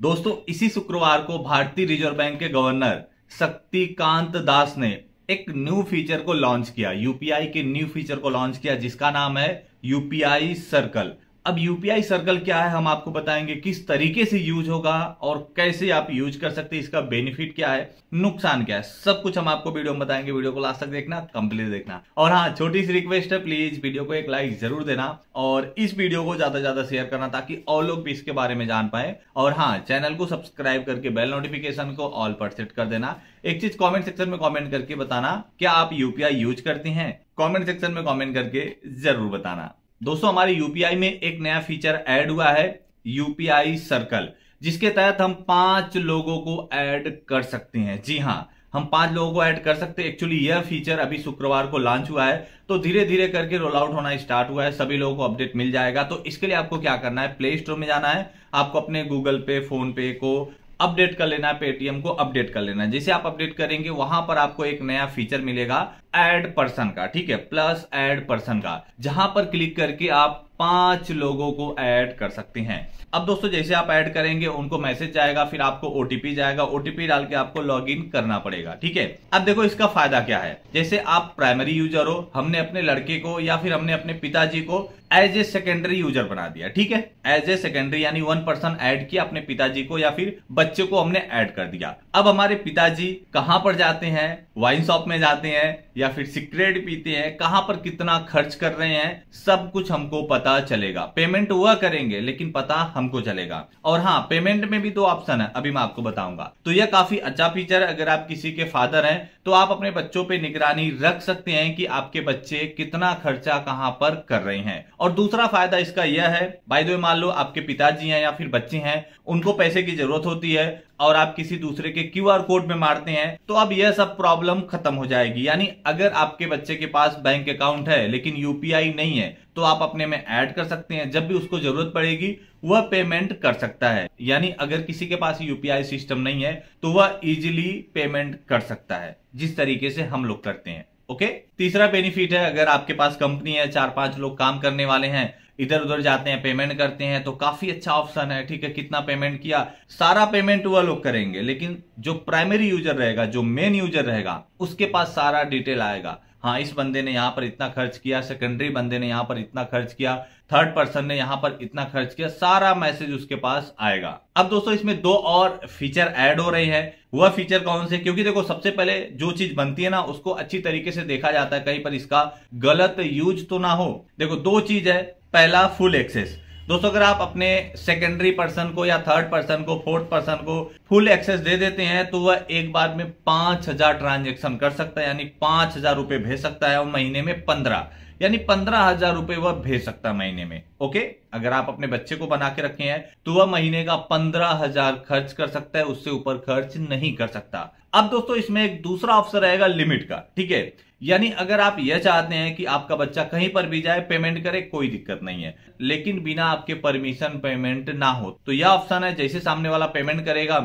दोस्तों इसी शुक्रवार को भारतीय रिजर्व बैंक के गवर्नर शक्तिकांत दास ने एक न्यू फीचर को लॉन्च किया यूपीआई के न्यू फीचर को लॉन्च किया जिसका नाम है यूपीआई सर्कल अब यूपीआई सर्कल क्या है हम आपको बताएंगे किस तरीके से यूज होगा और कैसे आप यूज कर सकते हैं इसका बेनिफिट क्या है नुकसान क्या है सब कुछ हम आपको वीडियो में बताएंगे वीडियो को लास्ट तक देखना कंप्लीट देखना और हाँ छोटी सी रिक्वेस्ट है प्लीज वीडियो को एक लाइक जरूर देना और इस वीडियो को ज्यादा से ज्यादा शेयर करना ताकि और लोग भी इसके बारे में जान पाए और हाँ चैनल को सब्सक्राइब करके बेल नोटिफिकेशन को ऑल पर सेट कर देना एक चीज कमेंट सेक्शन में कमेंट करके बताना क्या आप यूपीआई यूज करती हैं कमेंट सेक्शन में कमेंट करके जरूर बताना दोस्तों हमारे यूपीआई में एक नया फीचर ऐड हुआ है यूपीआई सर्कल जिसके तहत हम पांच लोगों को ऐड कर सकते हैं जी हाँ हम पांच लोगों को ऐड कर सकते हैं एक्चुअली यह फीचर अभी शुक्रवार को लॉन्च हुआ है तो धीरे धीरे करके रोल आउट होना स्टार्ट हुआ है सभी लोगों को अपडेट मिल जाएगा तो इसके लिए आपको क्या करना है प्ले स्टोर में जाना है आपको अपने गूगल पे फोन पे को अपडेट कर लेना है पेटीएम को अपडेट कर लेना है जैसे आप अपडेट करेंगे वहां पर आपको एक नया फीचर मिलेगा एड पर्सन का ठीक है प्लस एड पर्सन का जहां पर क्लिक करके आप पांच लोगों को ऐड कर सकते हैं अब दोस्तों जैसे आप ऐड करेंगे उनको मैसेज जाएगा फिर आपको ओटीपी जाएगा ओटीपी डाल के आपको लॉग इन करना पड़ेगा ठीक है अब देखो इसका फायदा क्या है जैसे आप प्राइमरी यूजर हो हमने अपने लड़के को या फिर हमने अपने पिताजी को एज ए सेकेंडरी यूजर बना दिया ठीक है एज ए सेकेंडरी यानी वन पर्सन एड किया अपने पिताजी को या फिर बच्चे को हमने एड कर दिया अब हमारे पिताजी कहाँ पर जाते हैं वाइन शॉप में जाते हैं या फिर सिगरेट पीते हैं कहां पर कितना खर्च कर रहे हैं सब कुछ हमको पता चलेगा पेमेंट हुआ करेंगे लेकिन पता हमको चलेगा और हाँ पेमेंट में भी दो ऑप्शन है अभी मैं आपको बताऊंगा तो यह काफी अच्छा फीचर है अगर आप किसी के फादर हैं तो आप अपने बच्चों पे निगरानी रख सकते हैं कि आपके बच्चे कितना खर्चा कहां पर कर रहे हैं और दूसरा फायदा इसका यह है बाय द वे मान लो आपके पिताजी हैं या फिर बच्चे हैं उनको पैसे की जरूरत होती है और आप किसी दूसरे के क्यू आर कोड में मारते हैं तो अब यह सब प्रॉब्लम खत्म हो जाएगी यानी अगर आपके बच्चे के पास बैंक अकाउंट है लेकिन यूपीआई नहीं है तो आप अपने में ऐड कर सकते हैं जब भी उसको जरूरत पड़ेगी वह पेमेंट कर सकता है यानी अगर किसी के पास यूपीआई सिस्टम नहीं है तो वह इजिली पेमेंट कर सकता है जिस तरीके से हम लोग करते हैं ओके तीसरा बेनिफिट है अगर आपके पास कंपनी है चार पांच लोग काम करने वाले हैं इधर उधर जाते हैं पेमेंट करते हैं तो काफी अच्छा ऑप्शन है ठीक है कितना पेमेंट किया सारा पेमेंट वह लोग करेंगे लेकिन जो प्राइमरी यूजर रहेगा जो मेन यूजर रहेगा उसके पास सारा डिटेल आएगा हाँ इस बंदे ने यहाँ पर इतना खर्च किया सेकेंडरी बंदे ने यहाँ पर इतना खर्च किया थर्ड पर्सन ने यहाँ पर इतना खर्च किया सारा मैसेज उसके पास आएगा अब दोस्तों इसमें दो और फीचर ऐड हो रहे हैं वह फीचर कौन से क्योंकि देखो सबसे पहले जो चीज बनती है ना उसको अच्छी तरीके से देखा जाता है कहीं पर इसका गलत यूज तो ना हो देखो दो चीज है पहला फुल एक्सेस दोस्तों अगर आप अपने सेकेंडरी पर्सन को या थर्ड पर्सन को फोर्थ पर्सन को फुल एक्सेस दे देते हैं तो वह एक बार में पांच हजार ट्रांजेक्शन कर सकता है यानी पांच हजार रुपए भेज सकता है और महीने में पंद्रह यानी पंद्रह हजार रुपए वह भेज सकता है महीने में ओके अगर आप अपने बच्चे को बना के रखे हैं तो वह महीने का पंद्रह हजार खर्च कर सकता है उससे ऊपर खर्च नहीं कर सकता अब दोस्तों इसमें एक दूसरा ऑप्शन रहेगा लिमिट का ठीक है यानी अगर आप यह चाहते हैं कि आपका बच्चा कहीं पर भी जाए पेमेंट करे कोई दिक्कत नहीं है लेकिन बिना आपके परमिशन पेमेंट ना हो तो यह ऑप्शन है जैसे सामने वाला पेमेंट करेगा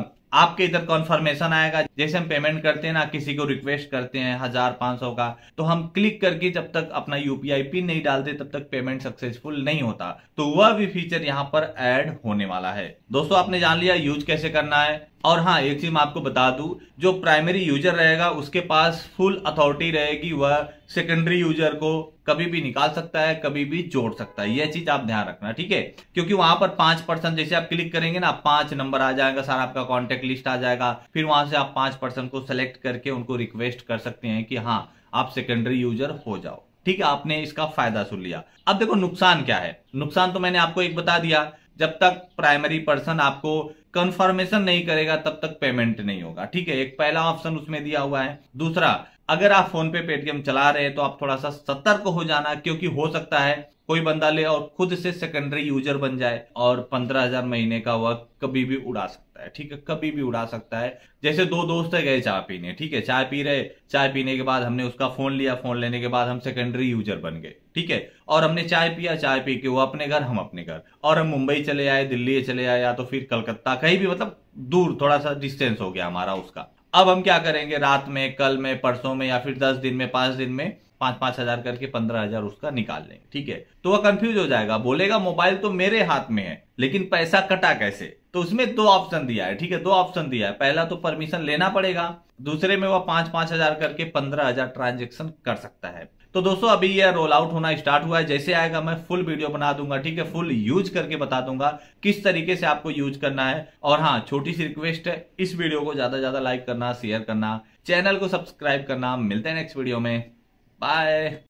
आपके इधर कॉन्फर्मेशन आएगा जैसे हम पेमेंट करते हैं ना किसी को रिक्वेस्ट करते हैं हजार पांच सौ का तो हम क्लिक करके जब तक अपना यूपीआई पिन नहीं डालते तब तक पेमेंट सक्सेसफुल नहीं होता तो वह भी फीचर यहाँ पर ऐड होने वाला है दोस्तों आपने जान लिया यूज कैसे करना है और हाँ एक चीज मैं आपको बता दूं जो प्राइमरी यूजर रहेगा उसके पास फुल अथॉरिटी रहेगी वह सेकेंडरी यूजर को कभी भी निकाल सकता है कभी भी जोड़ सकता है यह चीज आप ध्यान रखना ठीक है क्योंकि वहां पर पांच परसेंट जैसे आप क्लिक करेंगे ना पांच नंबर आ जाएगा सारा आपका कॉन्टेक्ट लिस्ट आ जाएगा फिर वहां से आप पांच परसेंट को सिलेक्ट करके उनको रिक्वेस्ट कर सकते हैं कि हाँ आप सेकेंडरी यूजर हो जाओ ठीक है आपने इसका फायदा सुन लिया अब देखो नुकसान क्या है नुकसान तो मैंने आपको एक बता दिया जब तक प्राइमरी पर्सन आपको कंफर्मेशन नहीं करेगा तब तक पेमेंट नहीं होगा ठीक है एक पहला ऑप्शन उसमें दिया हुआ है दूसरा अगर आप फोन पे पेटीएम चला रहे हैं तो आप थोड़ा सा सतर्क हो जाना क्योंकि हो सकता है कोई बंदा ले और खुद से सेकेंडरी यूजर बन जाए और पंद्रह हजार महीने का वक्त कभी भी उड़ा सकता है ठीक है कभी भी उड़ा सकता है जैसे दो दोस्त गए चाय पीने ठीक है चाय पी रहे चाय पीने के बाद हमने उसका फोन लिया फोन लेने के बाद हम सेकेंडरी यूजर बन गए ठीक है और हमने चाय पिया चाय पी के वो अपने घर हम अपने घर और हम मुंबई चले आए दिल्ली चले आए या तो फिर कलकत्ता कहीं भी मतलब दूर थोड़ा सा डिस्टेंस हो गया हमारा उसका अब हम क्या करेंगे रात में कल में परसों में या फिर दस दिन में पांच दिन में पांच पांच हजार करके पंद्रह हजार उसका निकाल लेंगे ठीक है तो वह कंफ्यूज हो जाएगा बोलेगा मोबाइल तो मेरे हाथ में है लेकिन पैसा कटा कैसे तो उसमें दो ऑप्शन दिया है ठीक है दो ऑप्शन दिया है पहला तो परमिशन लेना पड़ेगा दूसरे में वह पांच पांच हजार करके पंद्रह हजार ट्रांजेक्शन कर सकता है तो दोस्तों अभी यह रोल आउट होना स्टार्ट हुआ है जैसे आएगा मैं फुल वीडियो बना दूंगा ठीक है फुल यूज करके बता दूंगा किस तरीके से आपको यूज करना है और हाँ छोटी सी रिक्वेस्ट है इस वीडियो को ज्यादा ज्यादा लाइक करना शेयर करना चैनल को सब्सक्राइब करना मिलते हैं नेक्स्ट वीडियो में बाय